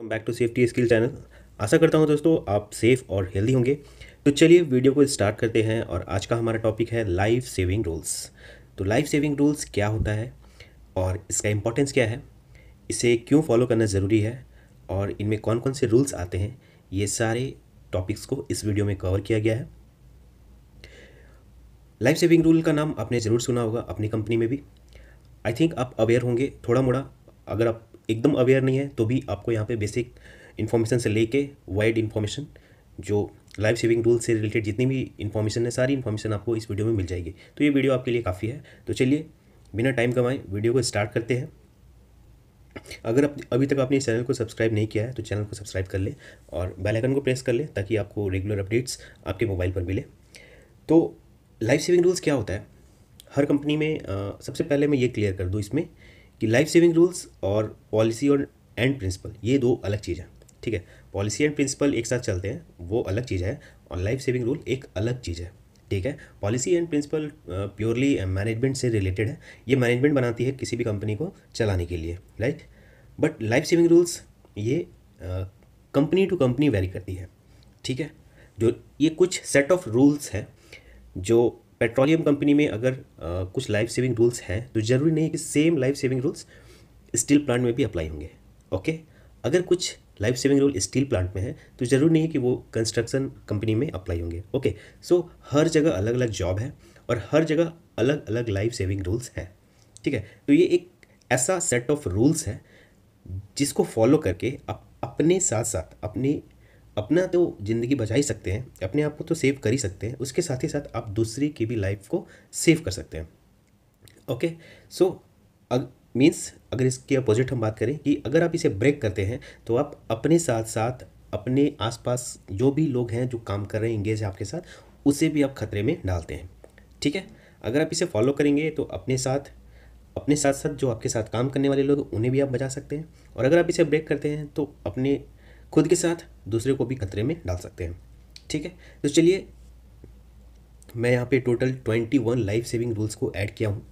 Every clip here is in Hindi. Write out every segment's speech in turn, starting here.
Come back to safety skill channel आशा करता हूँ दोस्तों आप सेफ़ और हेल्दी होंगे तो चलिए वीडियो को स्टार्ट करते हैं और आज का हमारा टॉपिक है लाइफ सेविंग रूल्स तो लाइफ सेविंग रूल्स क्या होता है और इसका इम्पोर्टेंस क्या है इसे क्यों फॉलो करना ज़रूरी है और इनमें कौन कौन से रूल्स आते हैं ये सारे टॉपिक्स को इस वीडियो में कवर किया गया है लाइफ सेविंग रूल का नाम आपने ज़रूर सुना होगा अपनी कंपनी में भी आई थिंक आप अवेयर होंगे थोड़ा मोड़ा अगर आप एकदम अवेयर नहीं है तो भी आपको यहाँ पे बेसिक इन्फॉर्मेशन से लेके वाइड इन्फॉर्मेशन जो लाइफ सेविंग रूल से रिलेटेड जितनी भी इन्फॉर्मेशन है सारी इन्फॉर्मेशन आपको इस वीडियो में मिल जाएगी तो ये वीडियो आपके लिए काफ़ी है तो चलिए बिना टाइम कमाए वीडियो को स्टार्ट करते हैं अगर आप अभी तक आपने इस चैनल को सब्सक्राइब नहीं किया है तो चैनल को सब्सक्राइब कर लें और बेल आइकन को प्रेस कर लें ताकि आपको रेगुलर अपडेट्स आपके मोबाइल पर मिले तो लाइफ सेविंग रूल्स क्या होता है हर कंपनी में आ, सबसे पहले मैं ये क्लियर कर दूँ इसमें कि लाइफ सेविंग रूल्स और पॉलिसी और एंड प्रिंसिपल ये दो अलग चीज़ हैं ठीक है पॉलिसी एंड प्रिंसिपल एक साथ चलते हैं वो अलग चीज़ है और लाइफ सेविंग रूल एक अलग चीज़ है ठीक है policy and principle purely management से रिलेटेड है ये मैनेजमेंट बनाती है किसी भी कंपनी को चलाने के लिए right but life saving rules ये कंपनी टू कंपनी वेरी करती है ठीक है जो ये कुछ सेट ऑफ रूल्स हैं जो पेट्रोलियम कंपनी में अगर आ, कुछ लाइफ सेविंग रूल्स हैं तो ज़रूरी नहीं है कि same life saving rules steel plant में भी अप्लाई होंगे ओके अगर कुछ life saving rule steel plant में है तो ज़रूरी नहीं है कि वो कंस्ट्रक्शन कंपनी में अप्लाई होंगे ओके सो so, हर जगह अलग अलग जॉब है और हर जगह अलग अलग लाइफ सेविंग रूल्स हैं ठीक है तो ये एक ऐसा सेट ऑफ रूल्स है जिसको फॉलो करके आप अपने साथ साथ अपनी अपना तो ज़िंदगी बचा ही सकते हैं अपने आप को तो सेव कर ही सकते हैं उसके साथ ही साथ आप दूसरी की भी लाइफ को सेव कर सकते हैं ओके सो मीन्स अगर इसके अपोजिट हम बात करें कि अगर आप इसे ब्रेक करते हैं तो आप अपने साथ साथ अपने आसपास जो भी लोग हैं जो काम कर रहे हैं इंगेज आपके साथ उसे भी आप खतरे में डालते हैं ठीक है अगर आप इसे फॉलो करेंगे तो अपने साथ अपने साथ साथ जो आपके साथ काम करने वाले लोग उन्हें भी आप बचा सकते हैं और अगर आप इसे ब्रेक करते हैं तो अपने खुद के साथ दूसरे को भी खतरे में डाल सकते हैं ठीक है तो चलिए मैं यहाँ पे total twenty one life saving rules को ऐड किया हूँ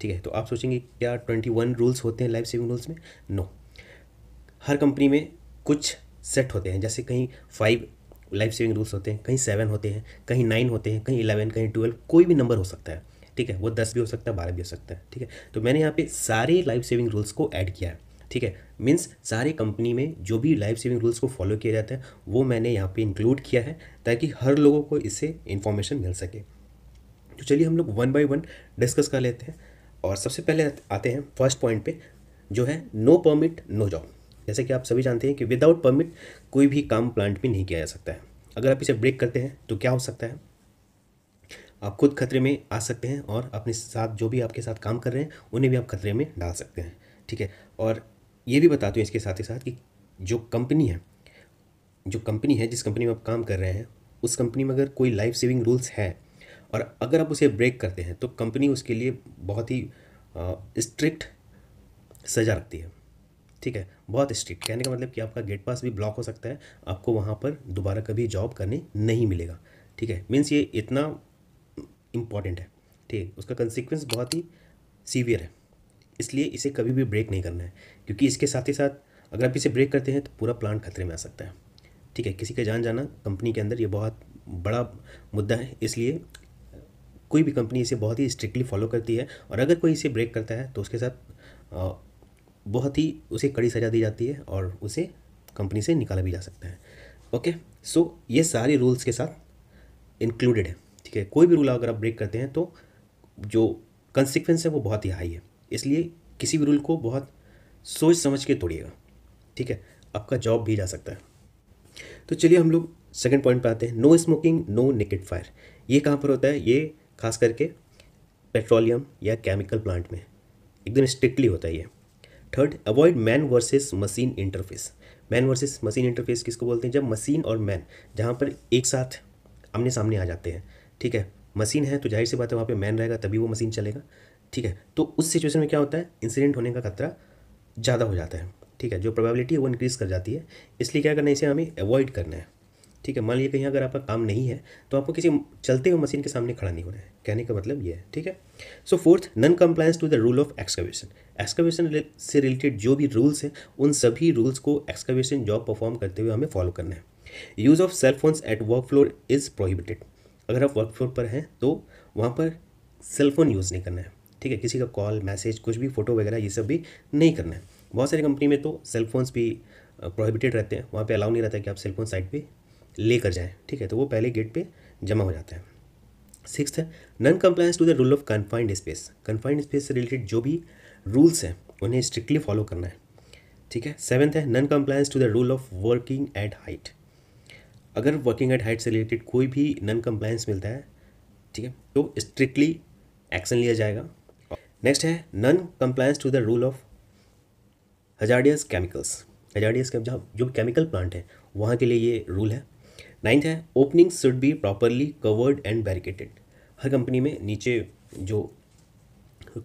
ठीक है तो आप सोचेंगे क्या ट्वेंटी वन रूल्स होते हैं लाइफ सेविंग रूल्स में नो हर कंपनी में कुछ सेट होते हैं जैसे कहीं फाइव लाइफ सेविंग रूल्स होते हैं कहीं सेवन होते हैं कहीं नाइन होते हैं कहीं इलेवन कहीं ट्वेल्व कोई भी नंबर हो सकता है ठीक है वो दस भी हो सकता है बारह भी हो सकता है ठीक है तो मैंने यहाँ पे सारे लाइफ सेविंग रूल्स को ऐड किया है ठीक है मीन्स सारे कंपनी में जो भी लाइफ सेविंग रूल्स को फॉलो किया जाता है वो मैंने यहाँ पे इंक्लूड किया है ताकि हर लोगों को इससे इन्फॉर्मेशन मिल सके तो चलिए हम लोग वन बाई वन डिस्कस कर लेते हैं और सबसे पहले आते हैं फर्स्ट पॉइंट पे जो है नो परमिट नो जॉब जैसे कि आप सभी जानते हैं कि विदाउट परमिट कोई भी काम प्लांट में नहीं किया जा सकता है अगर आप इसे ब्रेक करते हैं तो क्या हो सकता है आप खुद खतरे में आ सकते हैं और अपने साथ जो भी आपके साथ काम कर रहे हैं उन्हें भी आप खतरे में डाल सकते हैं ठीक है और ये भी बताती हूँ इसके साथ ही साथ कि जो कंपनी है जो कंपनी है जिस कंपनी में आप काम कर रहे हैं उस कंपनी में अगर कोई लाइफ सेविंग रूल्स है और अगर आप उसे ब्रेक करते हैं तो कंपनी उसके लिए बहुत ही स्ट्रिक्ट सज़ा रखती है ठीक है बहुत स्ट्रिक्ट कहने का मतलब कि आपका गेट पास भी ब्लॉक हो सकता है आपको वहाँ पर दोबारा कभी जॉब करने नहीं मिलेगा ठीक है मीन्स ये इतना इम्पॉर्टेंट है ठीक है उसका कंसिक्वेंस बहुत ही सीवियर है इसलिए इसे कभी भी ब्रेक नहीं करना है क्योंकि इसके साथ ही साथ अगर आप इसे ब्रेक करते हैं तो पूरा प्लांट खतरे में आ सकता है ठीक है किसी का जान जाना कंपनी के अंदर ये बहुत बड़ा मुद्दा है इसलिए कोई भी कंपनी इसे बहुत ही स्ट्रिक्टली फॉलो करती है और अगर कोई इसे ब्रेक करता है तो उसके साथ बहुत ही उसे कड़ी सजा दी जाती है और उसे कंपनी से निकाला भी जा सकता है ओके सो ये सारे रूल्स के साथ इंक्लूडेड है ठीक है कोई भी रूल अगर आप ब्रेक करते हैं तो जो कंसिक्वेंस है वो बहुत ही हाई है इसलिए किसी भी रूल को बहुत सोच समझ के तोड़िएगा ठीक है आपका जॉब भी जा सकता है तो चलिए हम लोग सेकेंड पॉइंट पर आते हैं no smoking no naked fire ये कहाँ पर होता है ये खास करके पेट्रोलियम या केमिकल प्लांट में एकदम स्ट्रिक्टली होता है ये third avoid man versus machine interface man versus machine interface किसको बोलते हैं जब मशीन और मैन जहाँ पर एक साथ आमने सामने आ जाते हैं ठीक है मशीन है तो जाहिर सी बात है वहाँ पे मैन रहेगा तभी वो मशीन चलेगा ठीक है तो उस सिचुएशन में क्या होता है इंसिडेंट होने का खतरा ज़्यादा हो जाता है ठीक है जो प्रोबेबिलिटी है वो इंक्रीज़ कर जाती है इसलिए क्या करना है इसे हमें अवॉइड करना है ठीक है मान लीजिए कहीं अगर आपका काम नहीं है तो आपको किसी चलते हुए मशीन के सामने खड़ा नहीं होना है कहने का मतलब ये है ठीक है so fourth non compliance to the rule of excavation excavation से रिलेटेड जो भी रूल्स हैं उन सभी रूल्स को एक्सकवेशन जॉब परफॉर्म करते हुए हमें फॉलो करना है use of cell phones at work floor is prohibited अगर आप वर्क फ्लोर पर हैं तो वहाँ पर सेल फ़ोन यूज़ नहीं करना है ठीक है किसी का कॉल मैसेज कुछ भी फ़ोटो वगैरह ये सब भी नहीं करना है बहुत सारी कंपनी में तो सेलफोन्स भी प्रोहिबिटेड रहते हैं वहाँ पर अलाउ नहीं रहता है कि आप सेलफोन साइट ले लेकर जाएँ ठीक है तो वो पहले गेट पर जमा हो जाता है सिक्स है non compliance to the rule of confined space confined space से रिलेटेड जो भी रूल्स हैं उन्हें स्ट्रिक्टली फॉलो करना है ठीक है सेवन्थ है non compliance to the rule of working at height अगर वर्किंग एट हाइट से रिलेटेड कोई भी नॉन कम्प्लायंस मिलता है ठीक है तो स्ट्रिक्टली एक्शन लिया जाएगा नेक्स्ट है non compliance to the rule of hazardous chemicals hazardous के जहाँ जो केमिकल प्लांट है वहाँ के लिए ये रूल है नाइन्थ है opening should be properly covered and barricaded हर कंपनी में नीचे जो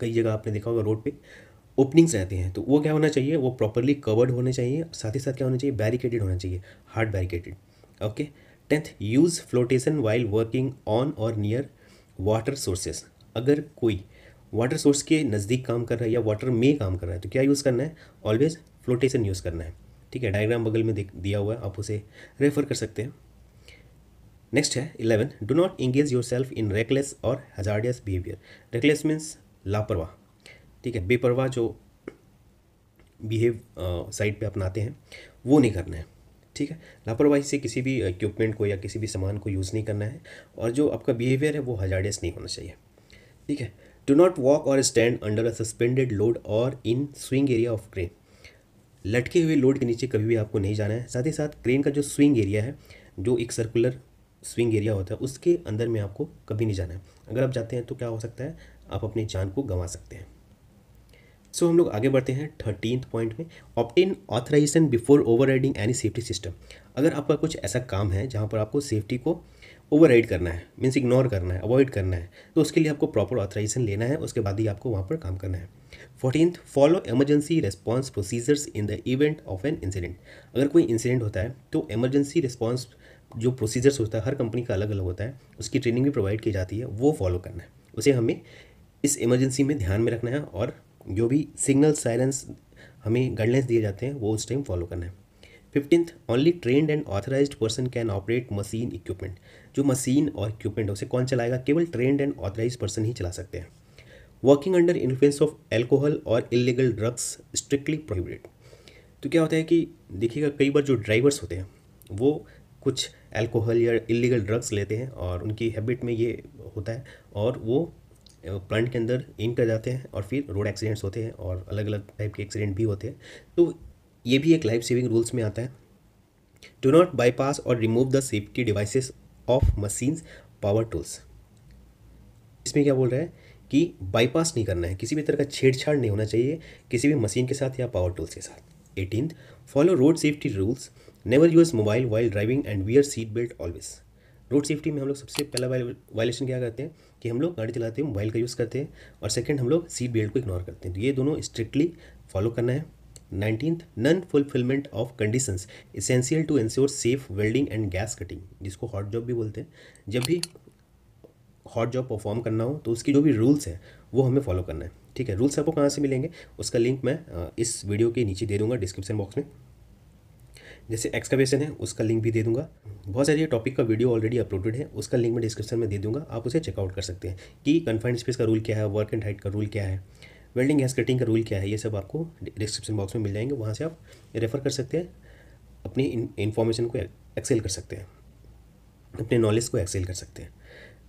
कई जगह आपने देखा होगा रोड पे ओपनिंग्स रहते हैं तो वो क्या होना चाहिए वो प्रॉपरली कवर्ड होने चाहिए साथ ही साथ क्या होना चाहिए बैरिकेटेड होना चाहिए hard barricaded okay tenth use flotation while working on और नियर वाटर सोर्सेस अगर कोई वाटर सोर्स के नज़दीक काम कर रहा है या वाटर में काम कर रहा है तो क्या यूज़ करना है ऑलवेज फ्लोटेशन यूज़ करना है ठीक है डायग्राम बगल में दिया हुआ है आप उसे रेफर कर सकते हैं नेक्स्ट है eleven do not engage yourself in reckless और हजार्डियस बिहेवियर रेकलेस मीन्स लापरवाह ठीक है बेपरवाह जो बिहेव साइड पे अपनाते हैं वो नहीं करना है ठीक है लापरवाही से किसी भी इक्विपमेंट को या किसी भी सामान को यूज़ नहीं करना है और जो आपका बिहेवियर है वो हजार्डियस नहीं होना चाहिए ठीक है Do not walk or stand under a suspended load or in swing area of crane. लटके हुए लोड के नीचे कभी भी आपको नहीं जाना है साथ ही साथ क्रेन का जो स्विंग एरिया है जो एक सर्कुलर स्विंग एरिया होता है उसके अंदर में आपको कभी नहीं जाना है अगर आप जाते हैं तो क्या हो सकता है आप अपनी जान को गंवा सकते हैं सो so, हम लोग आगे बढ़ते हैं थर्टीन पॉइंट में obtain authorisation before over any safety system अगर आपका कुछ ऐसा काम है जहाँ पर आपको सेफ्टी को ओवर करना है मीन्स इग्नोर करना है अवॉइड करना है तो उसके लिए आपको प्रॉपर ऑथराइजेशन लेना है उसके बाद ही आपको वहाँ पर काम करना है fourteen follow emergency response procedures in the event of an incident अगर कोई इंसिडेंट होता है तो एमरजेंसी रिस्पॉन्स जो प्रोसीजर्स होता है हर कंपनी का अलग अलग होता है उसकी ट्रेनिंग भी प्रोवाइड की जाती है वो फॉलो करना है उसे हमें इस इमरजेंसी में ध्यान में रखना है और जो भी सिग्नल साइलेंस हमें गाइडलाइंस दिए जाते हैं वो उस टाइम फॉलो करना है fifteenth only trained and authorised person can operate machine equipment जो मशीन और इक्विपमेंट उसे कौन चलाएगा केवल ट्रेंड एंड ऑथराइज पर्सन ही चला सकते हैं working under influence of alcohol और इलीगल ड्रग्स स्ट्रिक्टली प्रोहिबिटेड तो क्या होता है कि देखिएगा कई बार जो ड्राइवर्स होते हैं वो कुछ अल्कोहल या इलीगल ड्रग्स लेते हैं और उनकी हैबिट में ये होता है और वो प्लांट के अंदर इन कर जाते हैं और फिर रोड एक्सीडेंट्स होते हैं और अलग अलग टाइप के एक्सीडेंट भी होते हैं तो ये भी एक लाइफ सेविंग रूल्स में आता है डो नॉट बाईपास और remove the safety devices of machines power tools इसमें क्या बोल रहा है कि बाईपास नहीं करना है किसी भी तरह का छेड़छाड़ नहीं होना चाहिए किसी भी मशीन के साथ या पावर टूल्स के साथ eighteen follow road safety rules never use mobile while driving and wear seat belt always road safety में हम लोग सबसे पहला वायलेशन क्या करते हैं कि हम लोग गाड़ी चलाते हैं मोबाइल का यूज़ करते हैं और सेकेंड हम लोग सीट बेल्ट को इग्नोर करते हैं तो ये दोनों स्ट्रिक्टली फॉलो करना है nineteenth non fulfilment of conditions essential to ensure safe welding and gas cutting जिसको हॉट जॉब भी बोलते हैं जब भी हॉट जॉब परफॉर्म करना हो तो उसकी जो भी रूल्स हैं वो हमें फॉलो करना है ठीक है रूल्स आपको कहाँ से मिलेंगे उसका लिंक मैं इस वीडियो के नीचे दे दूँगा डिस्क्रिप्शन बॉक्स में जैसे एक्सकवेशन है उसका लिंक भी दे दूंगा बहुत सारे टॉपिक का वीडियो ऑलरेडी अपलोडेड है उसका लिंक मैं डिस्क्रिप्शन में दे दूंगा आप उसे चेकआउट कर सकते हैं कि कन्फाइंड स्पेस का रूल क्या है वर्क एंड हाइट का रूल क्या है वेल्डिंग गैस कटिंग का रूल क्या है ये सब आपको डिस्क्रिप्शन बॉक्स में मिल जाएंगे वहाँ से आप रेफ़र कर सकते हैं अपनी इन्फॉर्मेशन को एक्सेल कर सकते हैं अपने नॉलेज को एक्सेल कर सकते हैं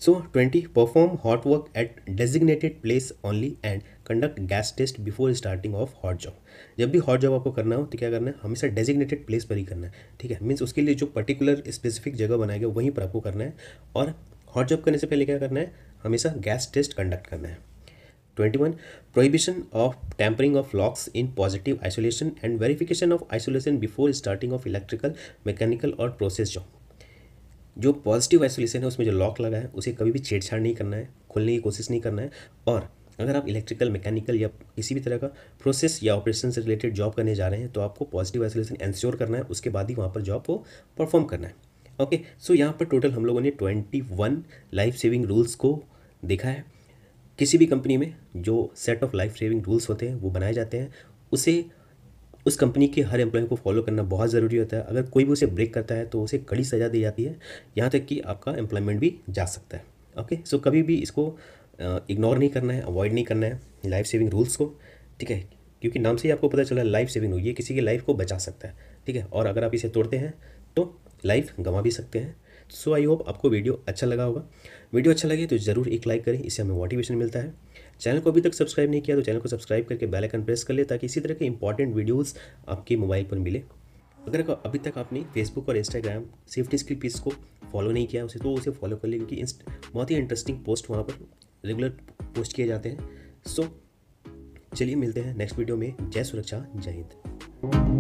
so twenty perform hot work at designated place only and conduct gas test before starting of hot job जब भी हॉट जॉब आपको करना हो तो क्या करना है हमेशा डेजिग्नेटेड प्लेस पर ही करना है ठीक है मीन्स उसके लिए जो पर्टिकुलर स्पेसिफिक जगह बनाया गया वहीं पर आपको करना है और हॉट जॉब करने से पहले क्या करना है हमेशा गैस टेस्ट कंडक्ट करना है twenty one prohibition of tampering of locks in positive isolation and verification of isolation before starting of electrical mechanical और प्रोसेस जो जो पॉजिटिव आइसोलेशन है उसमें जो लॉक लगा है उसे कभी भी छेड़छाड़ नहीं करना है खोलने की कोशिश नहीं करना है और अगर आप इलेक्ट्रिकल मैकेनिकल या किसी भी तरह का प्रोसेस या ऑपरेशन से रिलेटेड जॉब करने जा रहे हैं तो आपको पॉजिटिव आइसोलेशन एंश्योर करना है उसके बाद ही वहाँ पर जॉब को परफॉर्म करना है ओके सो यहाँ पर टोटल हम लोगों ने twenty one life saving rules को देखा है किसी भी कंपनी में जो set of life saving rules होते हैं वो बनाए जाते हैं उसे उस कंपनी के हर एम्प्लॉय को फॉलो करना बहुत ज़रूरी होता है अगर कोई भी उसे ब्रेक करता है तो उसे कड़ी सज़ा दी जाती है यहाँ तक कि आपका एम्प्लॉयमेंट भी जा सकता है ओके सो so, कभी भी इसको इग्नोर नहीं करना है अवॉइड नहीं करना है लाइफ सेविंग रूल्स को ठीक है क्योंकि नाम से ही आपको पता चला लाइफ सेविंग हो ये किसी की लाइफ को बचा सकता है ठीक है और अगर आप इसे तोड़ते हैं तो लाइफ गंवा भी सकते हैं सो आई होप आपको वीडियो अच्छा लगा होगा वीडियो अच्छा लगे तो जरूर एक लाइक करें इससे हमें मोटिवेशन मिलता है चैनल को अभी तक सब्सक्राइब नहीं किया तो चैनल को सब्सक्राइब करके बेल आइकन प्रेस कर ले ताकि इसी तरह के इंपॉर्टेंट वीडियोस आपके मोबाइल पर मिले अगर अभी तक आपने फेसबुक और इंस्टाग्राम सेफ्टी स्किल पीस को फॉलो नहीं किया उसे तो उसे फॉलो कर लें क्योंकि बहुत ही इंटरेस्टिंग पोस्ट वहाँ पर रेगुलर पोस्ट किए जाते हैं सो so, चलिए मिलते हैं नेक्स्ट वीडियो में जय सुरक्षा जय हिंद